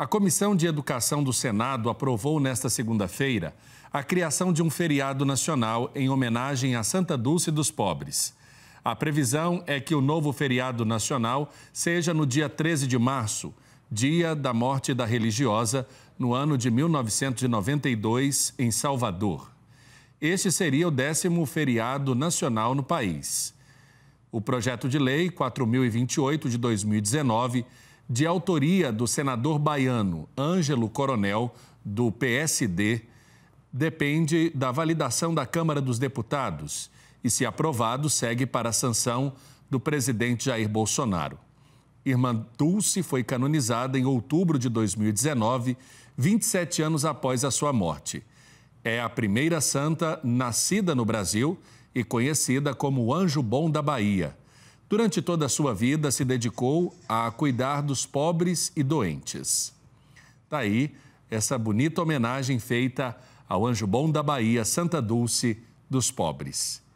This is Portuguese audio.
A Comissão de Educação do Senado aprovou nesta segunda-feira a criação de um feriado nacional em homenagem a Santa Dulce dos Pobres. A previsão é que o novo feriado nacional seja no dia 13 de março, dia da morte da religiosa, no ano de 1992, em Salvador. Este seria o décimo feriado nacional no país. O projeto de lei 4028 de 2019 de autoria do senador baiano Ângelo Coronel, do PSD, depende da validação da Câmara dos Deputados e, se aprovado, segue para a sanção do presidente Jair Bolsonaro. Irmã Dulce foi canonizada em outubro de 2019, 27 anos após a sua morte. É a primeira santa nascida no Brasil e conhecida como Anjo Bom da Bahia. Durante toda a sua vida, se dedicou a cuidar dos pobres e doentes. Daí, tá essa bonita homenagem feita ao Anjo Bom da Bahia, Santa Dulce dos Pobres.